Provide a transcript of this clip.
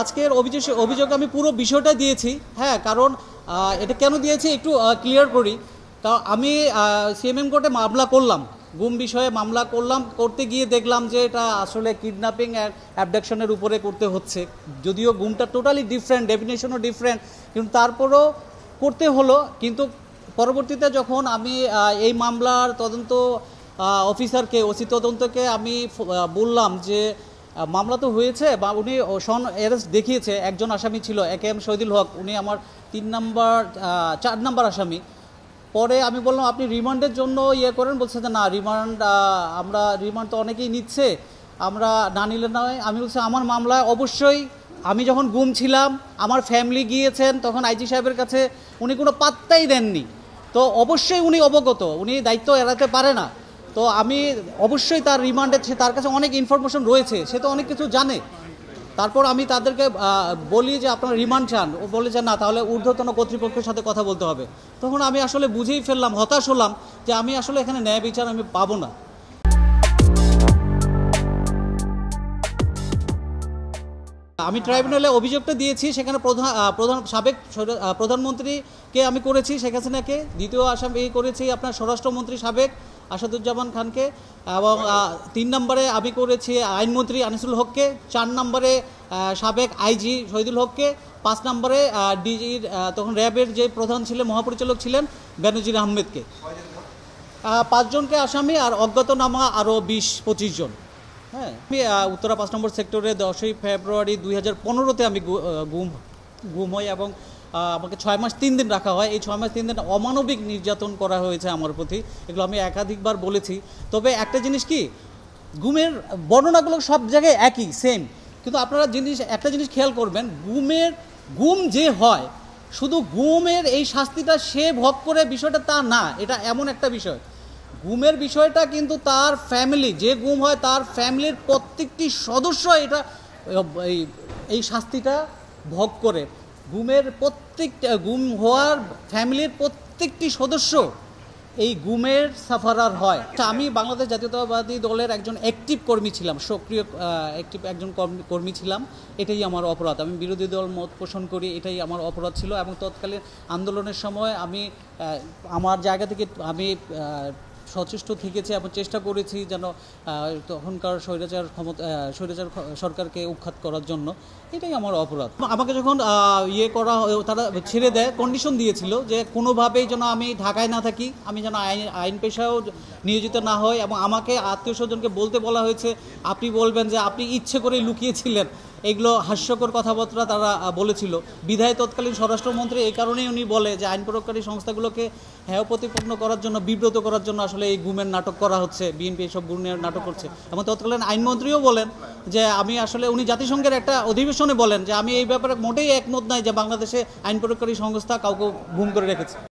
আজকের অভিযোগ অভিযোগ আমি পুরো বিষয়টা দিয়েছি হ্যাঁ কারণ এটা কেন দিয়েছি একটু ক্লিয়ার করি কারণ আমি সিএমএম কোর্টে মামলা করলাম গুম বিষয়ে মামলা করলাম করতে গিয়ে দেখলাম যে এটা আসলে কিডন্যাপিং অ্যাবডাকশনের উপরে করতে হচ্ছে যদিও গুমটা টোটালি ডিফারেন্ট ডেফিনেশনও ডিফারেন্ট কিন্তু তারপরও করতে হলো কিন্তু পরবর্তীতে যখন আমি এই মামলার তদন্ত অফিসারকে ওসি তদন্তকে আমি বললাম যে মামলা তো হয়েছে বা উনি সন অ্যারেস্ট দেখিয়েছে একজন আসামি ছিল এ কে এম শহীদুল হক উনি আমার তিন নাম্বার চার নাম্বার আসামি পরে আমি বললাম আপনি রিমান্ডের জন্য ইয়ে করেন বলছে যে না রিমান্ড আমরা রিমান্ড তো অনেকেই নিচ্ছে আমরা না নিলে নয় আমি বলছি আমার মামলায় অবশ্যই আমি যখন গুম ছিলাম আমার ফ্যামিলি গিয়েছেন তখন আইজি সাহেবের কাছে উনি কোনো পাত্তাই দেননি তো অবশ্যই উনি অবগত উনি দায়িত্ব এড়াতে পারে না তো আমি অবশ্যই তার রিমান্ডে সে তার কাছে অনেক ইনফরমেশন রয়েছে সে তো অনেক কিছু জানে তারপর আমি তাদেরকে বলি যে আপনারা রিমান্ড চান ও বলে যে না তাহলে ঊর্ধ্বতন কর্তৃপক্ষের সাথে কথা বলতে হবে তখন আমি আসলে বুঝেই ফেললাম হতাশ হলাম যে আমি আসলে এখানে ন্যায় বিচার আমি পাবো না আমি ট্রাইব্যুনালে অভিযোগটা দিয়েছি সেখানে প্রধান প্রধান সাবেক প্রধানমন্ত্রীকে আমি করেছি শেখ হাসিনাকে দ্বিতীয় আসামি করেছি আপনার স্বরাষ্ট্রমন্ত্রী সাবেক আসাদুজ্জামান খানকে এবং তিন নম্বরে আমি করেছি আইনমন্ত্রী আনিসুল হককে চার নম্বরে সাবেক আইজি শহীদুল হককে পাঁচ নম্বরে ডিজির তখন র্যাবের যে প্রধান ছিলেন মহাপরিচালক ছিলেন বেনজির আহমেদকে পাঁচজনকে আসামি আর অজ্ঞাতনামা আরও বিশ পঁচিশ জন হ্যাঁ আমি উত্তরা পাঁচ নম্বর সেক্টরে দশই ফেব্রুয়ারি দুই হাজার পনেরোতে আমি গুম গুম হই এবং আমাকে ছয় মাস তিন দিন রাখা হয় এই ছয় মাস তিন দিন অমানবিক নির্যাতন করা হয়েছে আমার প্রতি এগুলো আমি একাধিকবার বলেছি তবে একটা জিনিস কি গুমের বর্ণনাগুলো সব জায়গায় একই সেম কিন্তু আপনারা জিনিস একটা জিনিস খেয়াল করবেন গুমের গুম যে হয় শুধু গুমের এই শাস্তিটা সে ভোগ করে বিষয়টা তা না এটা এমন একটা বিষয় গুমের বিষয়টা কিন্তু তার ফ্যামিলি যে গুম হয় তার ফ্যামিলির প্রত্যেকটি সদস্য এটা এই শাস্তিটা ভোগ করে গুমের প্রত্যেকটা গুম হওয়ার ফ্যামিলির প্রত্যেকটি সদস্য এই গুমের সাফারার হয় আমি বাংলাদেশ জাতীয়তাবাদী দলের একজন অ্যাক্টিভ কর্মী ছিলাম সক্রিয় অ্যাক্টিভ একজন কর্মী ছিলাম এটাই আমার অপরাধ আমি বিরোধী দল মত পোষণ করি এটাই আমার অপরাধ ছিল এবং তৎকালীন আন্দোলনের সময় আমি আমার জায়গা থেকে আমি সচেষ্ট থেকেছে এবং চেষ্টা করেছি যেন তখনকার স্বৈরাচার ক্ষমতা স্বৈরাচার সরকারকে উৎখাত করার জন্য এটাই আমার অপরাধ আমাকে যখন ইয়ে করা তারা ছেড়ে দেয় কন্ডিশন দিয়েছিল যে কোনোভাবেই যেন আমি ঢাকায় না থাকি আমি যেন আইন আইন পেশাও নিয়োজিত না হয় এবং আমাকে আত্মীয় স্বজনকে বলতে বলা হয়েছে আপনি বলবেন যে আপনি ইচ্ছে করে লুকিয়েছিলেন এগুলো হাস্যকর কথাবার্তা তারা বলেছিল বিধায় তৎকালীন স্বরাষ্ট্রমন্ত্রী এই কারণেই উনি বলে যে আইন প্রয়োগকারী সংস্থাগুলোকে হ্যাঁ প্রতিপন্ন করার জন্য বিব্রত করার জন্য আসলে এই গুমের নাটক করা হচ্ছে বিএনপি এইসব গুমের নাটক করছে এবং তৎকালীন আইনমন্ত্রীও বলেন যে আমি আসলে উনি জাতিসংঘের একটা অধিবেশনে বলেন যে আমি এই ব্যাপারে মোটেই একমত নাই যে বাংলাদেশে আইন প্রয়োগকারী সংস্থা কাউকে গুম করে রেখেছে